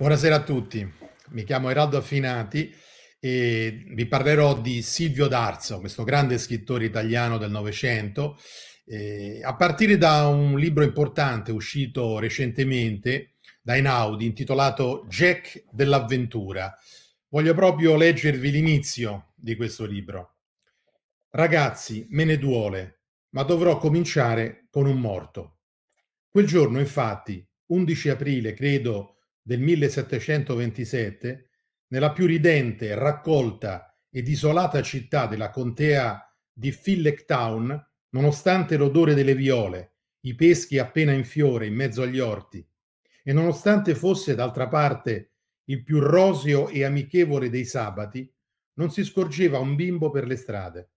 Buonasera a tutti, mi chiamo Eraldo Affinati e vi parlerò di Silvio D'Arzo, questo grande scrittore italiano del Novecento, eh, a partire da un libro importante uscito recentemente da Einaudi intitolato Jack dell'avventura. Voglio proprio leggervi l'inizio di questo libro. Ragazzi, me ne duole, ma dovrò cominciare con un morto. Quel giorno, infatti, 11 aprile, credo, del 1727, nella più ridente, raccolta ed isolata città della contea di Fillektown, nonostante l'odore delle viole, i peschi appena in fiore in mezzo agli orti, e nonostante fosse d'altra parte il più roseo e amichevole dei sabati, non si scorgeva un bimbo per le strade,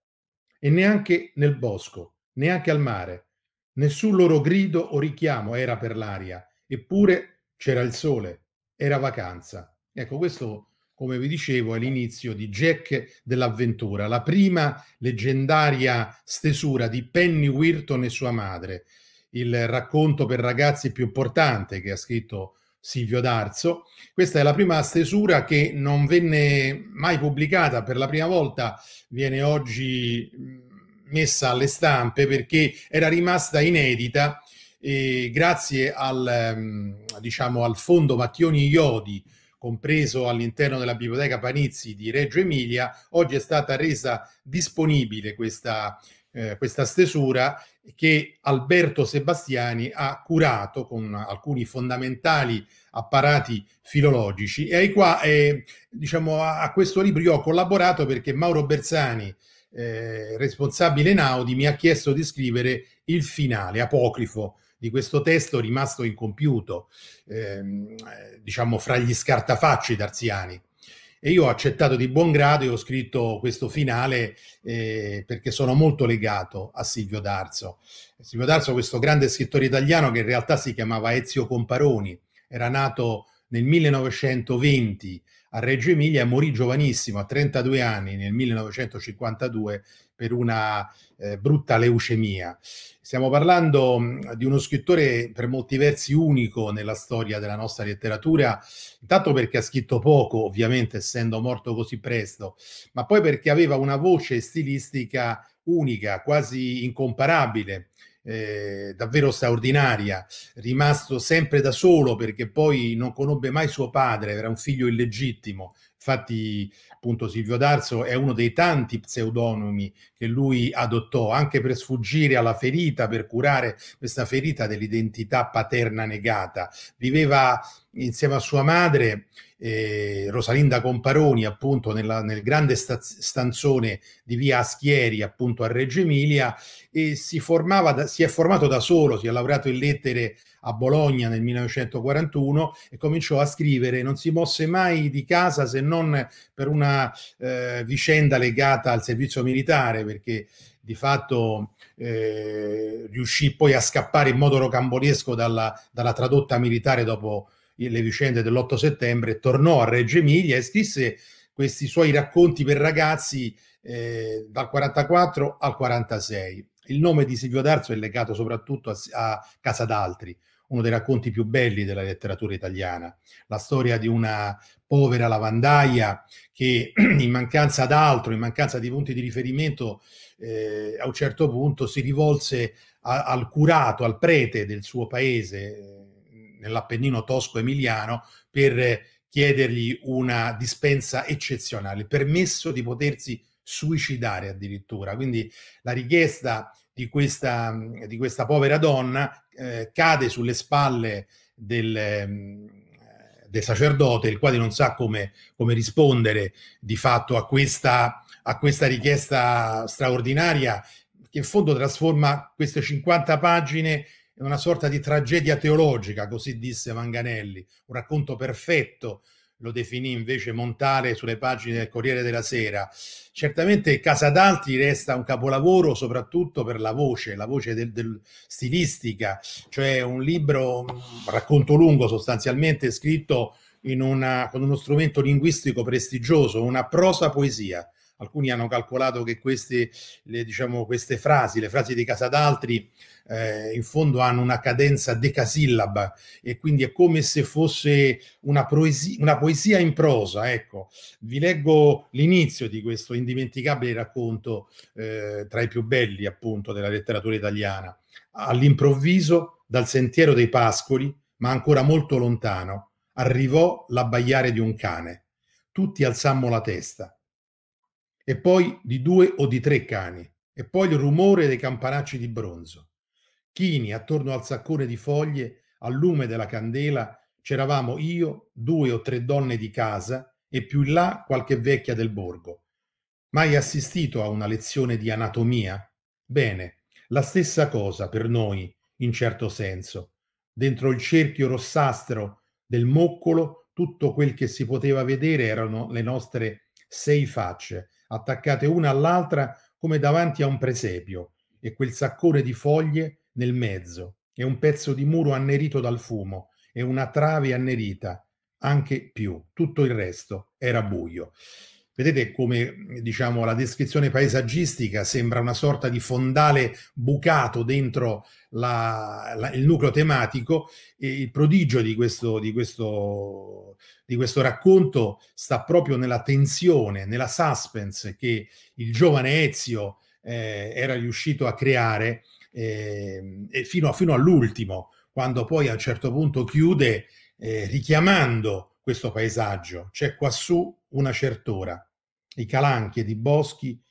e neanche nel bosco, neanche al mare. Nessun loro grido o richiamo era per l'aria, eppure c'era il sole, era vacanza. Ecco, questo, come vi dicevo, è l'inizio di Jack dell'avventura, la prima leggendaria stesura di Penny Wirton e sua madre, il racconto per ragazzi più importante che ha scritto Silvio D'Arzo. Questa è la prima stesura che non venne mai pubblicata, per la prima volta viene oggi mm, messa alle stampe perché era rimasta inedita e grazie al, ehm, diciamo, al fondo Mattioni Iodi, compreso all'interno della biblioteca Panizzi di Reggio Emilia, oggi è stata resa disponibile questa, eh, questa stesura che Alberto Sebastiani ha curato con alcuni fondamentali apparati filologici e ai qua, eh, diciamo, a, a, questo libro io ho collaborato perché Mauro Bersani, eh, responsabile Naudi, mi ha chiesto di scrivere il finale apocrifo di questo testo rimasto incompiuto, ehm, eh, diciamo fra gli scartafacci darziani. E io ho accettato di buon grado e ho scritto questo finale eh, perché sono molto legato a Silvio D'Arzo. Silvio D'Arzo, questo grande scrittore italiano che in realtà si chiamava Ezio Comparoni, era nato nel 1920 a Reggio Emilia, morì giovanissimo a 32 anni nel 1952 per una eh, brutta leucemia. Stiamo parlando mm, di uno scrittore per molti versi unico nella storia della nostra letteratura, intanto perché ha scritto poco, ovviamente essendo morto così presto, ma poi perché aveva una voce stilistica unica, quasi incomparabile eh, davvero straordinaria, rimasto sempre da solo perché poi non conobbe mai suo padre, era un figlio illegittimo, infatti appunto Silvio D'Arso è uno dei tanti pseudonimi che lui adottò anche per sfuggire alla ferita, per curare questa ferita dell'identità paterna negata. Viveva insieme a sua madre eh, Rosalinda Comparoni appunto nella, nel grande stanzone di via Aschieri appunto a Reggio Emilia e si, formava da, si è formato da solo, si è laureato in lettere a Bologna nel 1941 e cominciò a scrivere, non si mosse mai di casa se non per una eh, vicenda legata al servizio militare perché di fatto eh, riuscì poi a scappare in modo rocambolesco dalla, dalla tradotta militare dopo le vicende dell'8 settembre, tornò a Reggio Emilia e scrisse questi suoi racconti per ragazzi eh, dal 44 al 46. Il nome di Silvio D'Arzo è legato soprattutto a, a Casa d'Altri, uno dei racconti più belli della letteratura italiana, la storia di una povera lavandaia che in mancanza d'altro, in mancanza di punti di riferimento, eh, a un certo punto si rivolse a, al curato, al prete del suo paese, eh, nell'Appennino tosco-emiliano, per chiedergli una dispensa eccezionale, permesso di potersi suicidare addirittura. Quindi la richiesta di questa, di questa povera donna eh, cade sulle spalle del, ehm, del sacerdote, il quale non sa come, come rispondere di fatto a questa, a questa richiesta straordinaria che in fondo trasforma queste 50 pagine in una sorta di tragedia teologica, così disse Manganelli, un racconto perfetto lo definì invece montare sulle pagine del Corriere della Sera. Certamente Casadalti resta un capolavoro soprattutto per la voce, la voce del, del stilistica, cioè un libro, un racconto lungo sostanzialmente, scritto una, con uno strumento linguistico prestigioso, una prosa poesia alcuni hanno calcolato che queste, le, diciamo, queste frasi, le frasi di Casadaltri, eh, in fondo hanno una cadenza decasillaba e quindi è come se fosse una poesia, una poesia in prosa. Ecco, vi leggo l'inizio di questo indimenticabile racconto eh, tra i più belli appunto della letteratura italiana. All'improvviso, dal sentiero dei pascoli, ma ancora molto lontano, arrivò l'abbaiare di un cane. Tutti alzammo la testa e poi di due o di tre cani, e poi il rumore dei campanacci di bronzo. Chini attorno al saccone di foglie, al lume della candela, c'eravamo io, due o tre donne di casa e più in là qualche vecchia del borgo. Mai assistito a una lezione di anatomia? Bene, la stessa cosa per noi, in certo senso. Dentro il cerchio rossastro del moccolo, tutto quel che si poteva vedere erano le nostre sei facce, attaccate una all'altra come davanti a un presepio, e quel saccone di foglie nel mezzo, e un pezzo di muro annerito dal fumo, e una trave annerita, anche più. Tutto il resto era buio. Vedete come diciamo, la descrizione paesaggistica sembra una sorta di fondale bucato dentro la, la, il nucleo tematico e il prodigio di questo, di, questo, di questo, racconto sta proprio nella tensione, nella suspense che il giovane Ezio eh, era riuscito a creare eh, fino, fino all'ultimo, quando poi a un certo punto chiude eh, richiamando questo paesaggio. C'è quassù una cert'ora, i calanchi ed i boschi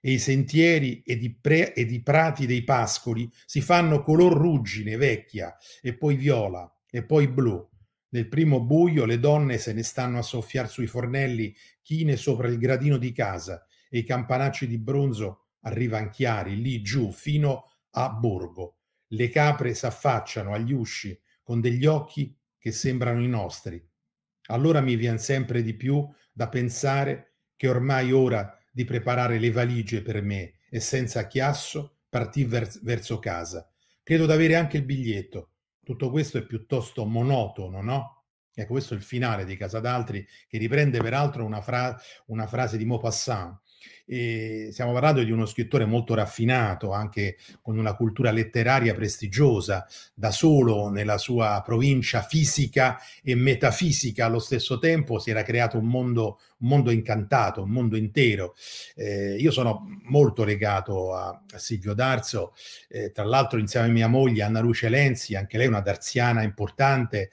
e i sentieri ed i, pre- ed i prati dei pascoli si fanno color ruggine vecchia e poi viola e poi blu. Nel primo buio le donne se ne stanno a soffiar sui fornelli chine sopra il gradino di casa e i campanacci di bronzo arrivan chiari lì giù fino a Borgo. Le capre s'affacciano agli usci con degli occhi che sembrano i nostri. Allora mi vien sempre di più da pensare che ormai ora di preparare le valigie per me e senza chiasso partì ver- verso casa. Credo di avere anche il biglietto. Tutto questo è piuttosto monotono, no? Ecco, questo è il finale di Casa d'Altri, che riprende peraltro una, fra- una frase di Maupassant. E stiamo parlando di uno scrittore molto raffinato, anche con una cultura letteraria prestigiosa, da solo nella sua provincia fisica e metafisica allo stesso tempo si era creato un mondo, un mondo incantato, un mondo intero. Eh, io sono molto legato a, a Silvio D'Arzo, eh, tra l'altro insieme a mia moglie Anna Luce Lenzi, anche lei una darziana importante,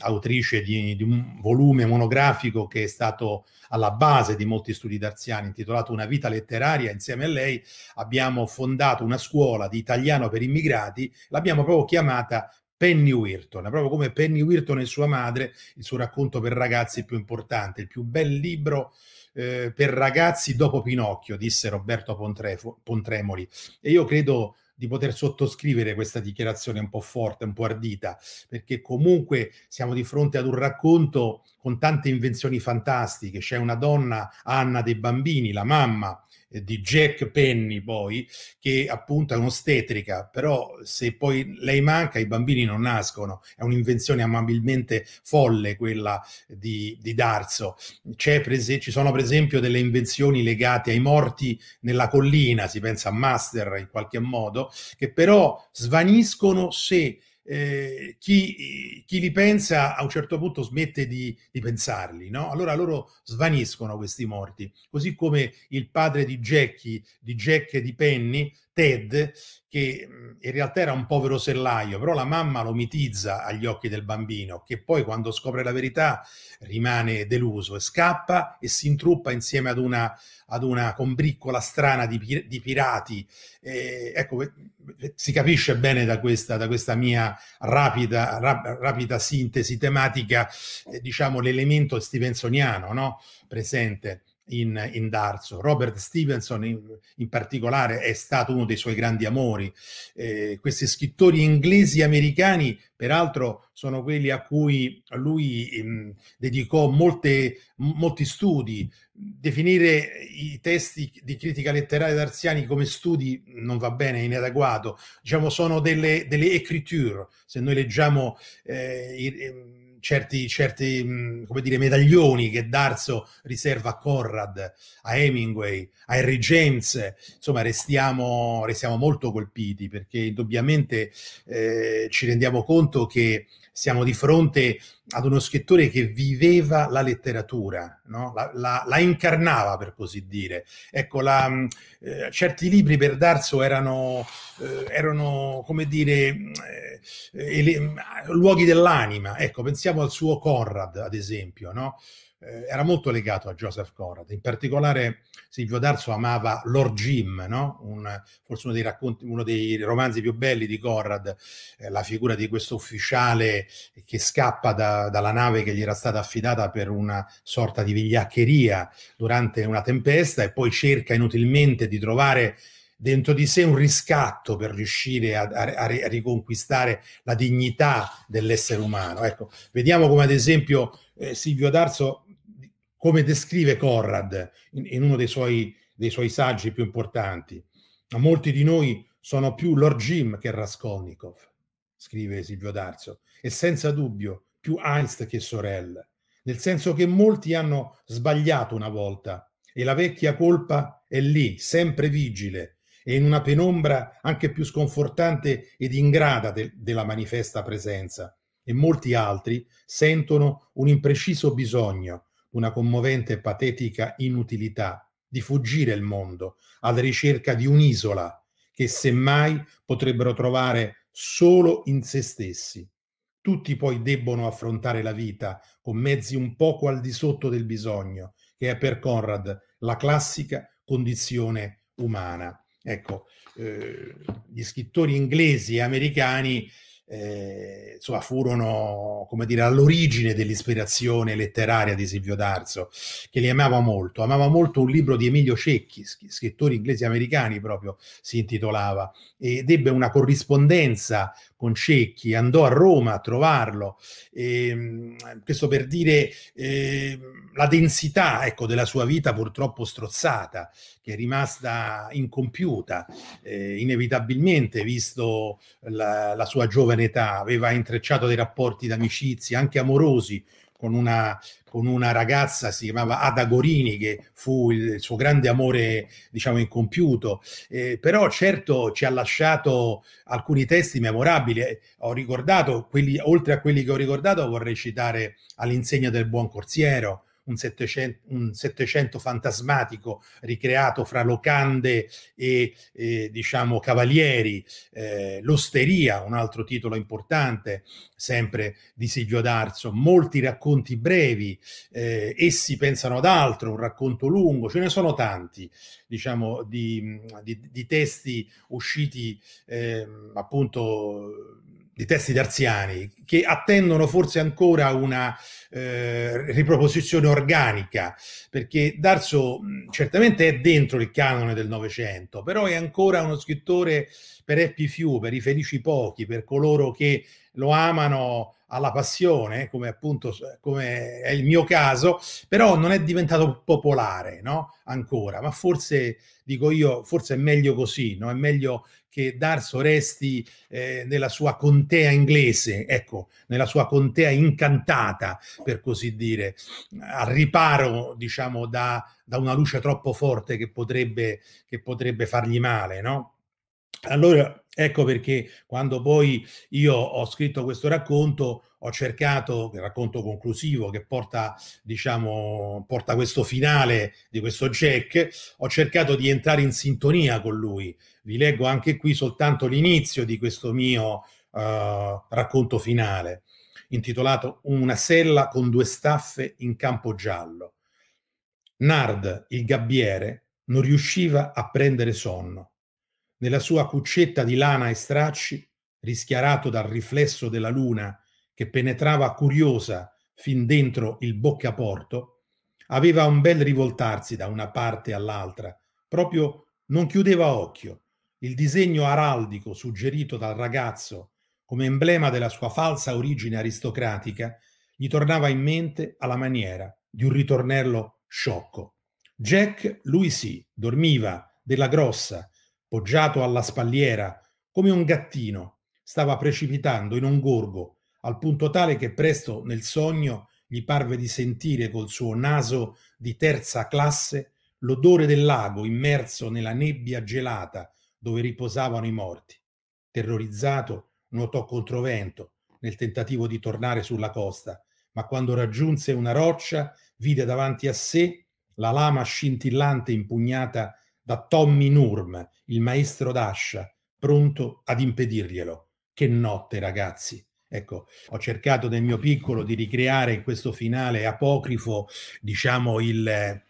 autrice di, di un volume monografico che è stato alla base di molti studi darziani, intitolato Una una vita letteraria insieme a lei, abbiamo fondato una scuola di italiano per immigrati, l'abbiamo proprio chiamata Penny Wirton, proprio come Penny Wirton e sua madre, il suo racconto per ragazzi più importante, il più bel libro eh, per ragazzi dopo Pinocchio, disse Roberto Pontrefo, Pontremoli. E io credo di poter sottoscrivere questa dichiarazione un po' forte, un po' ardita, perché comunque siamo di fronte ad un racconto con tante invenzioni fantastiche. C'è una donna, Anna dei bambini, la mamma eh, di Jack Penny poi, che appunto è un'ostetrica, però se poi lei manca i bambini non nascono, è un'invenzione amabilmente folle quella di, di Darzo. Prese, ci sono per esempio delle invenzioni legate ai morti nella collina, si pensa a Master in qualche modo, che però svaniscono se eh, chi, chi, li pensa a un certo punto smette di, di pensarli, no? Allora loro svaniscono questi morti, così come il padre di Jackie, di Jack e di Penny, Ted, che mhmm, in realtà era un povero sellaio, però la mamma lo mitizza agli occhi del bambino, che poi quando scopre la verità rimane deluso e scappa e si intruppa insieme ad una, ad una combriccola strana di, di pirati. Eh, ecco, si capisce bene da questa, da questa mia rapida, rap, rapida, sintesi tematica, eh, diciamo, l'elemento stevensoniano no? presente in, in Darzo. Robert Stevenson in, in, particolare è stato uno dei suoi grandi amori. Eh, questi scrittori inglesi e americani, peraltro, sono quelli a cui lui ehm, dedicò molte, molti studi. Definire i testi di critica letteraria d'Arziani come studi non va bene, è inadeguato. Diciamo, sono delle, delle écriture. Se noi leggiamo... Eh, i, ehm, certi, certi mm, come dire, medaglioni che Darso riserva a Conrad, a Hemingway, a Harry James, insomma restiamo, restiamo molto colpiti perché indubbiamente eh, ci rendiamo conto che siamo di fronte ad uno scrittore che viveva la letteratura, no? la, la, la, incarnava per così dire. Ecco, la, mm, eh, certi libri per Darso erano, eh, erano come dire, eh, mm, luoghi dell'anima. Ecco, pensiamo al suo Conrad, ad esempio, no? eh, era molto legato a Joseph Conrad. In particolare Silvio D'Arso amava Lord Jim, no? Un, forse uno dei, racconti, uno dei romanzi più belli di Conrad, eh, la figura di questo ufficiale che scappa da, dalla nave che gli era stata affidata per una sorta di vigliaccheria durante una tempesta e poi cerca inutilmente di trovare dentro di sé un riscatto per riuscire a, a, a riconquistare la dignità dell'essere umano. Ecco, vediamo come ad esempio eh, Silvio D'Arso come descrive Conrad in, in uno dei suoi, dei suoi, saggi più importanti. Molti di noi sono più Lord Jim che Raskolnikov, scrive Silvio D'Arzo, e senza dubbio più Einst che Sorel, nel senso che molti hanno sbagliato una volta e la vecchia colpa è lì, sempre vigile, e in una penombra anche più sconfortante ed ingrata de- della manifesta presenza. E molti altri sentono un impreciso bisogno una commovente e patetica inutilità di fuggire il mondo alla ricerca di un'isola che semmai potrebbero trovare solo in se stessi. Tutti poi debbono affrontare la vita con mezzi un poco al di sotto del bisogno, che è per Conrad la classica condizione umana. Ecco, eh, gli scrittori inglesi e americani eh, insomma, furono come dire, all'origine dell'ispirazione letteraria di Silvio D'Arzo, che li amava molto. Amava molto un libro di Emilio Cecchi, scrittori inglesi americani proprio si intitolava, ed ebbe una corrispondenza con Cecchi, andò a Roma a trovarlo. E, ehm, questo per dire eh, la densità ecco, della sua vita purtroppo strozzata, che è rimasta incompiuta, eh, inevitabilmente, visto la, la sua giovane età, aveva intrecciato dei rapporti d'amicizia, anche amorosi, con una, con una, ragazza, si chiamava Ada Gorini, che fu il, il suo grande amore, diciamo, incompiuto. Eh, però certo ci ha lasciato alcuni testi memorabili. Eh, ho ricordato, quelli, oltre a quelli che ho ricordato, vorrei citare All'insegna del buon corsiero, un 700, un 700 fantasmatico ricreato fra locande e, e diciamo cavalieri, eh, l'osteria, un altro titolo importante sempre di Silvio D'Arzo, molti racconti brevi, eh, essi pensano ad altro, un racconto lungo, ce ne sono tanti, diciamo, di, di, di testi usciti eh, appunto di testi darziani che attendono forse ancora una eh, riproposizione organica, perché Darso certamente è dentro il canone del Novecento, però è ancora uno scrittore per happy few, per i felici pochi, per coloro che lo amano alla passione, come appunto come è il mio caso, però non è diventato popolare no? ancora, ma forse, dico io, forse è meglio così, no? è meglio che Darso resti eh, nella sua contea inglese, ecco, nella sua contea incantata, per così dire, al riparo, diciamo, da, da una luce troppo forte che potrebbe, che potrebbe fargli male, no? Allora, ecco perché quando poi io ho scritto questo racconto, ho cercato il racconto conclusivo che porta, diciamo, porta questo finale di questo Jack, ho cercato di entrare in sintonia con lui. Vi leggo anche qui soltanto l'inizio di questo mio eh, racconto finale, intitolato Una sella con due staffe in campo giallo. Nard, il gabbiere, non riusciva a prendere sonno nella sua cuccetta di lana e stracci, rischiarato dal riflesso della luna che penetrava curiosa fin dentro il boccaporto, aveva un bel rivoltarsi da una parte all'altra, proprio non chiudeva occhio. Il disegno araldico suggerito dal ragazzo come emblema della sua falsa origine aristocratica gli tornava in mente alla maniera di un ritornello sciocco. Jack, lui sì, dormiva della grossa, poggiato alla spalliera, come un gattino, stava precipitando in un gorgo, al punto tale che presto nel sogno gli parve di sentire col suo naso di terza classe l'odore del lago immerso nella nebbia gelata dove riposavano i morti. Terrorizzato, nuotò controvento nel tentativo di tornare sulla costa, ma quando raggiunse una roccia vide davanti a sé la lama scintillante impugnata da Tommy Nurm, il maestro d'ascia, pronto ad impedirglielo. Che notte, ragazzi! Ecco, ho cercato nel mio piccolo di ricreare in questo finale apocrifo, diciamo, il, eh,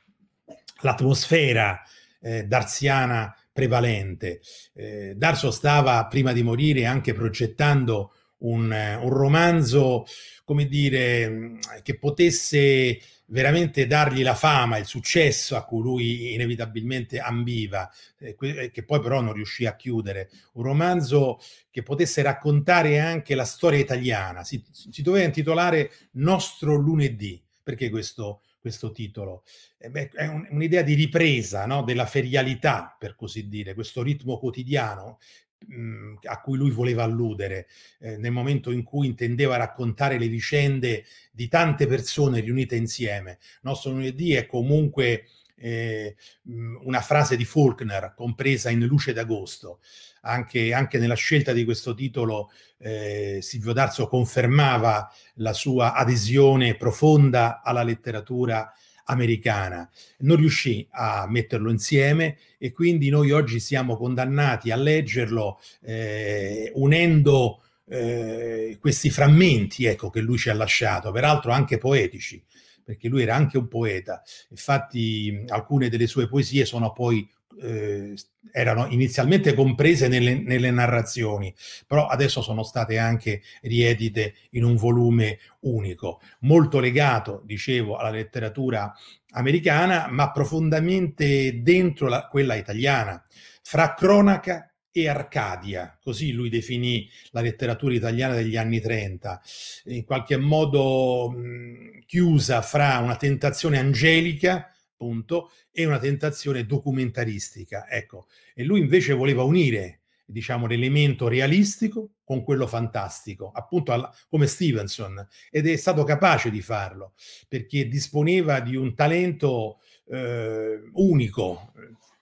l'atmosfera eh, darsiana prevalente. Eh, Darso stava, prima di morire, anche progettando un, eh, un romanzo, come dire, mm, che potesse veramente dargli la fama, il successo a cui lui inevitabilmente ambiva, eh, eh, che poi però non riuscì a chiudere, un romanzo che potesse raccontare anche la storia italiana, si, si doveva intitolare Nostro lunedì, perché questo, questo titolo? Eh beh, è un'idea di ripresa no? della ferialità, per così dire, questo ritmo quotidiano Mhmm, a cui lui voleva alludere eh, nel momento in cui intendeva raccontare le vicende di tante persone riunite insieme. Nostro lunedì è comunque eh, mhmm, una frase di Faulkner compresa in Luce d'agosto. Anche, anche nella scelta di questo titolo eh, Silvio D'Arzo confermava la sua adesione profonda alla letteratura americana. Non riuscì a metterlo insieme e quindi noi oggi siamo condannati a leggerlo eh, unendo eh, questi frammenti ecco, che lui ci ha lasciato, peraltro anche poetici perché lui era anche un poeta. Infatti alcune delle sue poesie sono poi eh, erano inizialmente comprese nelle, nelle, narrazioni, però adesso sono state anche riedite in un volume unico, molto legato, dicevo, alla letteratura americana, ma profondamente dentro la, quella italiana, fra cronaca e Arcadia, così lui definì la letteratura italiana degli anni 30, in qualche modo chiusa fra una tentazione angelica appunto, e una tentazione documentaristica. Ecco. E lui invece voleva unire diciamo, l'elemento realistico con quello fantastico, appunto alla, come Stevenson, ed è stato capace di farlo, perché disponeva di un talento eh, unico,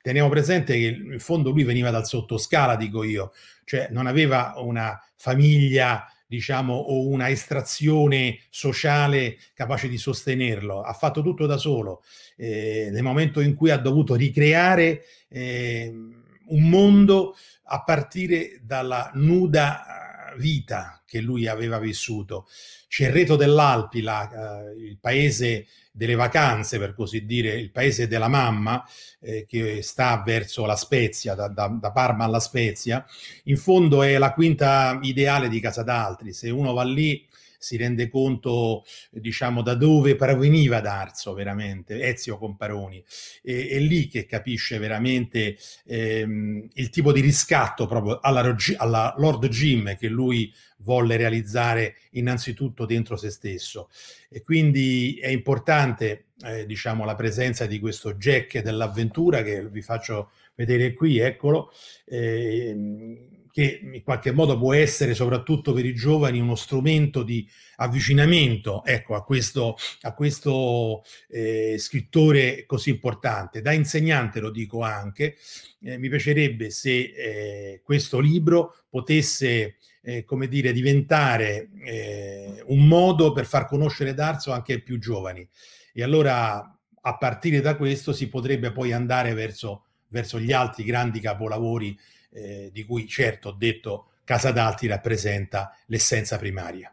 Teniamo presente che in fondo lui veniva dal sottoscala, dico io, cioè non aveva una famiglia diciamo, o una estrazione sociale capace di sostenerlo. Ha fatto tutto da solo. Eh, nel momento in cui ha dovuto ricreare eh, un mondo a partire dalla nuda vita, che lui aveva vissuto. Cerreto dell'Alpi, la, eh, il paese delle vacanze, per così dire, il paese della mamma, eh, che sta verso la Spezia, da, da, da, Parma alla Spezia, in fondo è la quinta ideale di casa d'altri. Se uno va lì si rende conto, diciamo, da dove proveniva D'Arzo veramente, Ezio Comparoni. E, è lì che capisce veramente ehm, il tipo di riscatto proprio alla, alla Lord Jim che lui vuole volle realizzare innanzitutto dentro se stesso. E quindi è importante eh, diciamo, la presenza di questo Jack dell'avventura che vi faccio vedere qui, eccolo, eh, che in qualche modo può essere soprattutto per i giovani uno strumento di avvicinamento ecco, a questo, a questo eh, scrittore così importante. Da insegnante lo dico anche, eh, mi piacerebbe se eh, questo libro potesse eh, come dire, diventare eh, un modo per far conoscere Darso anche ai più giovani. E allora a partire da questo si potrebbe poi andare verso, verso gli altri grandi capolavori eh, di cui certo ho detto Casa d'Alti rappresenta l'essenza primaria.